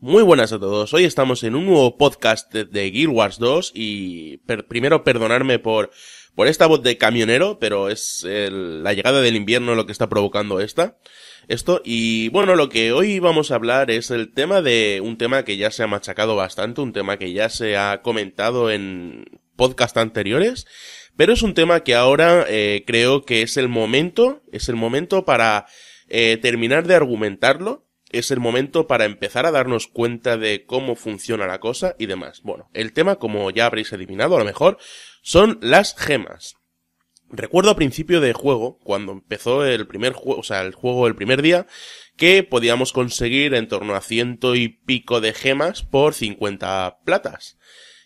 Muy buenas a todos, hoy estamos en un nuevo podcast de Guild Wars 2 y primero perdonarme por, por esta voz de camionero, pero es la llegada del invierno lo que está provocando esta, esto y bueno, lo que hoy vamos a hablar es el tema de un tema que ya se ha machacado bastante, un tema que ya se ha comentado en podcast anteriores, pero es un tema que ahora eh, creo que es el momento, es el momento para eh, terminar de argumentarlo es el momento para empezar a darnos cuenta de cómo funciona la cosa y demás. Bueno, el tema, como ya habréis adivinado a lo mejor, son las gemas. Recuerdo a principio de juego, cuando empezó el primer juego, o sea, el juego del primer día, que podíamos conseguir en torno a ciento y pico de gemas por 50 platas.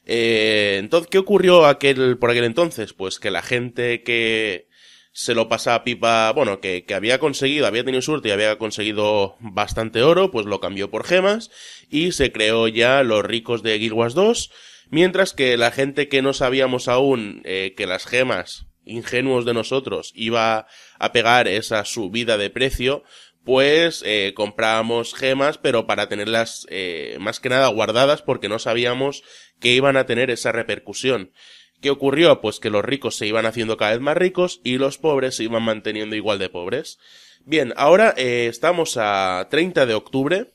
Eh, entonces, ¿qué ocurrió aquel, por aquel entonces? Pues que la gente que se lo pasa a Pipa, bueno, que, que, había conseguido, había tenido suerte y había conseguido bastante oro, pues lo cambió por gemas y se creó ya los ricos de Guild 2, mientras que la gente que no sabíamos aún eh, que las gemas, ingenuos de nosotros, iba a pegar esa subida de precio, pues eh, comprábamos gemas, pero para tenerlas eh, más que nada guardadas porque no sabíamos que iban a tener esa repercusión. ¿Qué ocurrió? Pues que los ricos se iban haciendo cada vez más ricos y los pobres se iban manteniendo igual de pobres. Bien, ahora eh, estamos a 30 de octubre,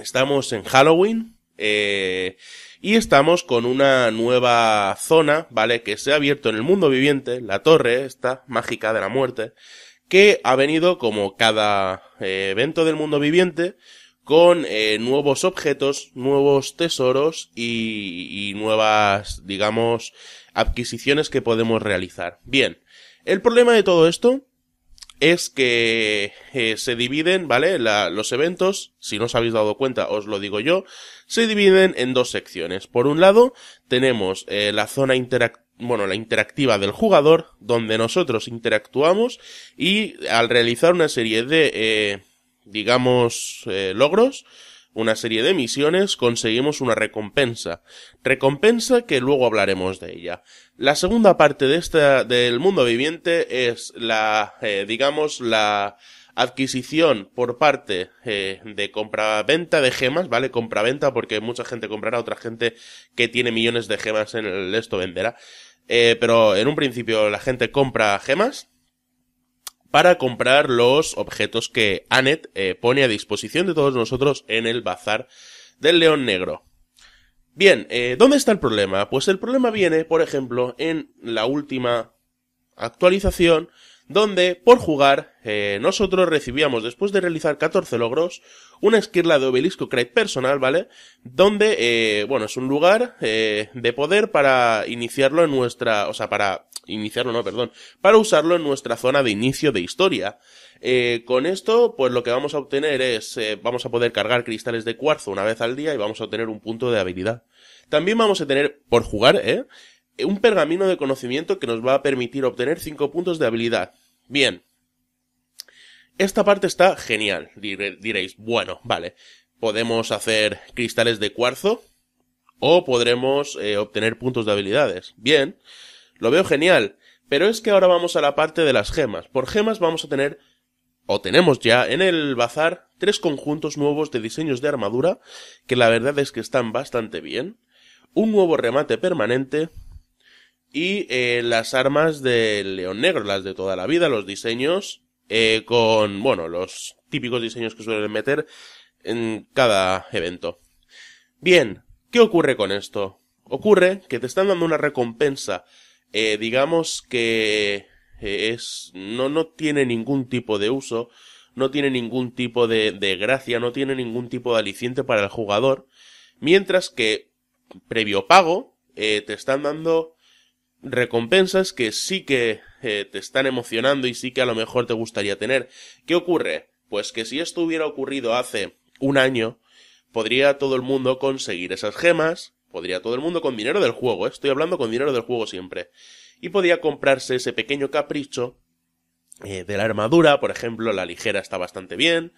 estamos en Halloween, eh, y estamos con una nueva zona, ¿vale? Que se ha abierto en el mundo viviente, la torre, esta mágica de la muerte, que ha venido como cada eh, evento del mundo viviente, con eh, nuevos objetos, nuevos tesoros y, nuevas, digamos, adquisiciones que podemos realizar. Bien, el problema de todo esto es que eh, se dividen, ¿vale? La, los eventos, si no os habéis dado cuenta, os lo digo yo, se dividen en dos secciones. Por un lado, tenemos eh, la zona interactiva bueno, la interactiva del jugador, donde nosotros interactuamos y al realizar una serie de digamos, eh, logros, una serie de misiones, conseguimos una recompensa. Recompensa que luego hablaremos de ella. La segunda parte de esta, del mundo viviente es la, eh, digamos, la adquisición por parte eh, de compra-venta de gemas, ¿vale? compra-venta, porque mucha gente comprará, otra gente que tiene millones de gemas en el esto venderá. pero en un principio la gente compra gemas para comprar los objetos que Anet eh, pone a disposición de todos nosotros en el bazar del León Negro. Bien, eh, ¿dónde está el problema? Pues el problema viene, por ejemplo, en la última actualización donde, por jugar, eh, nosotros recibíamos, después de realizar 14 logros, una esquirla de obelisco crate personal, ¿vale? Donde, eh, bueno, es un lugar eh, de poder para iniciarlo en nuestra, o sea, para iniciarlo, no, perdón, para usarlo en nuestra zona de inicio de historia. Eh, con esto, pues lo que vamos a obtener es, vamos a poder cargar cristales de cuarzo una vez al día y vamos a obtener un punto de habilidad. También vamos a tener, por jugar, ¿eh? un pergamino de conocimiento que nos va a permitir obtener 5 puntos de habilidad. Bien. Esta parte está genial, diréis. Bueno, vale. Podemos hacer cristales de cuarzo o podremos eh, obtener puntos de habilidades. Bien. Lo veo genial. Pero es que ahora vamos a la parte de las gemas. Por gemas vamos a tener o tenemos ya en el bazar tres conjuntos nuevos de diseños de armadura que la verdad es que están bastante bien, un nuevo remate permanente, y eh, las armas del león negro, las de toda la vida, los diseños, eh, con, bueno, los típicos diseños que suelen meter en cada evento. Bien, ¿qué ocurre con esto? Ocurre que te están dando una recompensa, eh, digamos que es, no, no tiene ningún tipo de uso, no tiene ningún tipo de, de gracia, no tiene ningún tipo de aliciente para el jugador, mientras que previo pago te están dando recompensas que sí que eh, te están emocionando y sí que a lo mejor te gustaría tener. ¿Qué ocurre? Pues que si esto hubiera ocurrido hace un año, podría todo el mundo conseguir esas gemas, podría todo el mundo con dinero del juego, ¿eh? estoy hablando con dinero del juego siempre, y podría comprarse ese pequeño capricho eh, de la armadura, por ejemplo, la ligera está bastante bien,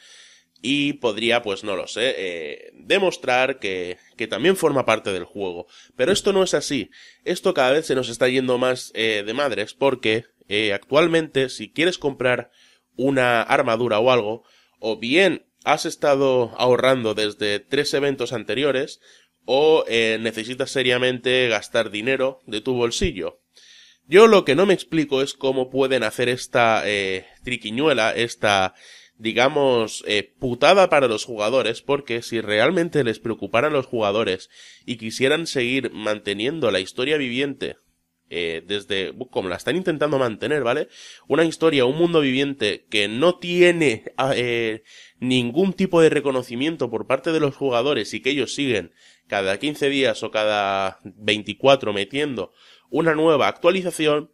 y podría, pues no lo sé, eh, demostrar que, que también forma parte del juego. Pero esto no es así. Esto cada vez se nos está yendo más eh, de madres porque eh, actualmente si quieres comprar una armadura o algo, o bien has estado ahorrando desde tres eventos anteriores, o necesitas seriamente gastar dinero de tu bolsillo. Yo lo que no me explico es cómo pueden hacer esta triquiñuela, esta digamos, eh, putada para los jugadores, porque si realmente les preocuparan los jugadores y quisieran seguir manteniendo la historia viviente, eh, desde, como la están intentando mantener, ¿vale? Una historia, un mundo viviente que no tiene ah, eh, ningún tipo de reconocimiento por parte de los jugadores y que ellos siguen cada 15 días o cada 24 metiendo una nueva actualización,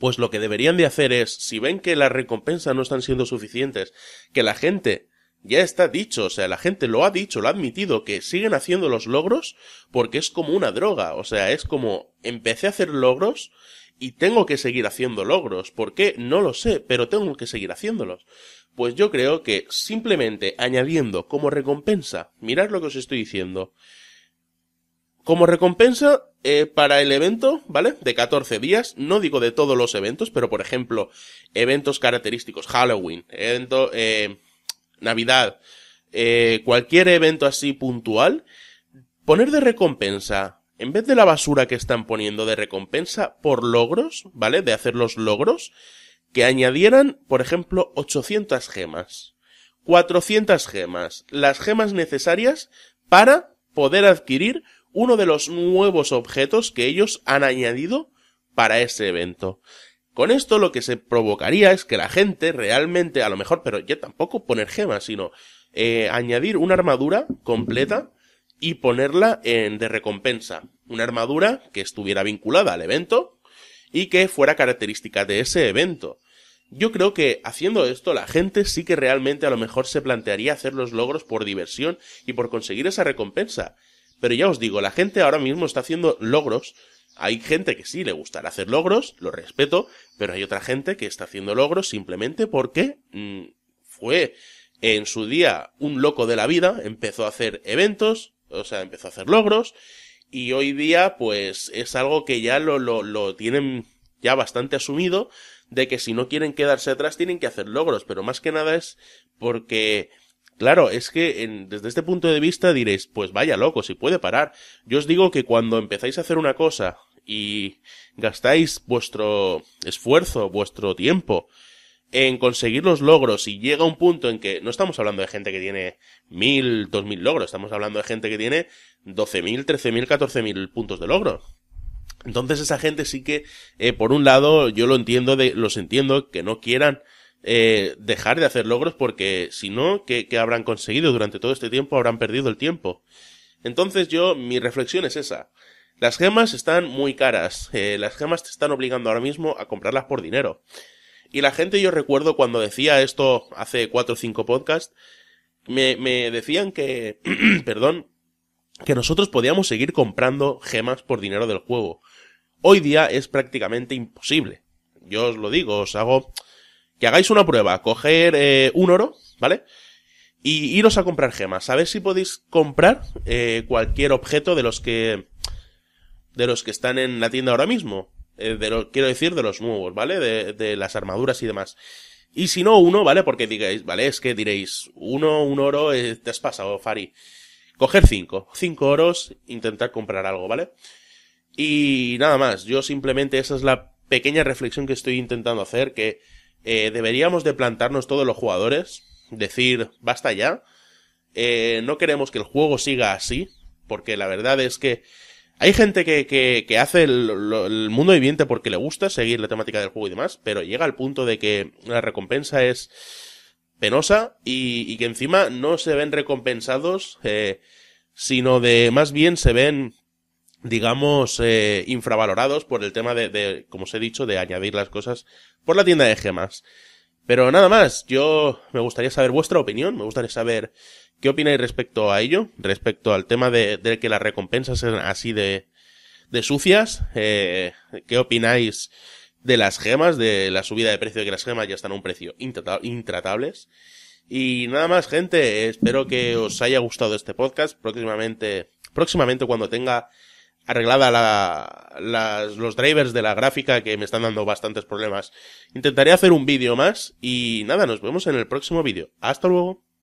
pues lo que deberían de hacer es, si ven que las recompensas no están siendo suficientes, que la gente ya está dicho, o sea, la gente lo ha dicho, lo ha admitido, que siguen haciendo los logros porque es como una droga, o sea, es como empecé a hacer logros y tengo que seguir haciendo logros, ¿por qué? No lo sé, pero tengo que seguir haciéndolos. Pues yo creo que simplemente añadiendo como recompensa, mirad lo que os estoy diciendo, como recompensa eh, para el evento, ¿vale? De 14 días, no digo de todos los eventos, pero por ejemplo, eventos característicos, Halloween, evento, eh, Navidad, eh, cualquier evento así puntual, poner de recompensa, en vez de la basura que están poniendo de recompensa por logros, ¿vale? De hacer los logros, que añadieran, por ejemplo, 800 gemas. 400 gemas, las gemas necesarias para poder adquirir uno de los nuevos objetos que ellos han añadido para ese evento. Con esto lo que se provocaría es que la gente realmente, a lo mejor, pero ya tampoco poner gemas, sino eh, añadir una armadura completa y ponerla en, de recompensa. Una armadura que estuviera vinculada al evento y que fuera característica de ese evento. Yo creo que haciendo esto la gente sí que realmente a lo mejor se plantearía hacer los logros por diversión y por conseguir esa recompensa. Pero ya os digo, la gente ahora mismo está haciendo logros. Hay gente que sí le gustará hacer logros, lo respeto, pero hay otra gente que está haciendo logros simplemente porque mm, fue en su día un loco de la vida, empezó a hacer eventos, o sea, empezó a hacer logros, y hoy día pues es algo que ya lo, lo tienen ya bastante asumido, de que si no quieren quedarse atrás tienen que hacer logros, pero más que nada es porque Claro, es que desde este punto de vista diréis, pues vaya loco, si puede parar. Yo os digo que cuando empezáis a hacer una cosa y gastáis vuestro esfuerzo, vuestro tiempo en conseguir los logros y llega un punto en que no estamos hablando de gente que tiene mil, dos mil logros, estamos hablando de gente que tiene doce mil, trece mil, catorce mil puntos de logro. Entonces esa gente sí que, eh, por un lado, yo lo entiendo, los entiendo que no quieran eh, dejar de hacer logros porque si no, ¿qué, habrán conseguido durante todo este tiempo? Habrán perdido el tiempo. Entonces yo, mi reflexión es esa. Las gemas están muy caras. Eh, las gemas te están obligando ahora mismo a comprarlas por dinero. Y la gente, yo recuerdo cuando decía esto hace cuatro o cinco podcasts, me, me decían que, perdón, que nosotros podíamos seguir comprando gemas por dinero del juego. Hoy día es prácticamente imposible. Yo os lo digo, os hago que hagáis una prueba, coger eh, un oro, ¿vale? Y iros a comprar gemas. A ver si podéis comprar eh, cualquier objeto de los que. de los que están en la tienda ahora mismo. Eh, de quiero decir, de los nuevos, ¿vale? De, las armaduras y demás. Y si no, uno, ¿vale? Porque digáis, ¿vale? Es que diréis, uno, un oro, te has pasado, Fari. Coger cinco. Cinco oros, intentar comprar algo, ¿vale? Y nada más. Yo simplemente esa es la pequeña reflexión que estoy intentando hacer, que eh, deberíamos de plantarnos todos los jugadores, decir, basta ya, eh, no queremos que el juego siga así, porque la verdad es que hay gente que, hace el, mundo viviente porque le gusta seguir la temática del juego y demás, pero llega al punto de que la recompensa es penosa y, que encima no se ven recompensados, eh, sino de más bien se ven digamos, eh, infravalorados por el tema de, de, como os he dicho, de añadir las cosas por la tienda de gemas. Pero nada más, yo me gustaría saber vuestra opinión, me gustaría saber qué opináis respecto a ello, respecto al tema de, de que las recompensas sean así de, de sucias, eh, qué opináis de las gemas, de la subida de precio de que las gemas ya están a un precio intratables. Y nada más, gente, espero que os haya gustado este podcast. Próximamente, próximamente cuando tenga arreglada la, los drivers de la gráfica que me están dando bastantes problemas. Intentaré hacer un vídeo más y nada, nos vemos en el próximo vídeo. Hasta luego.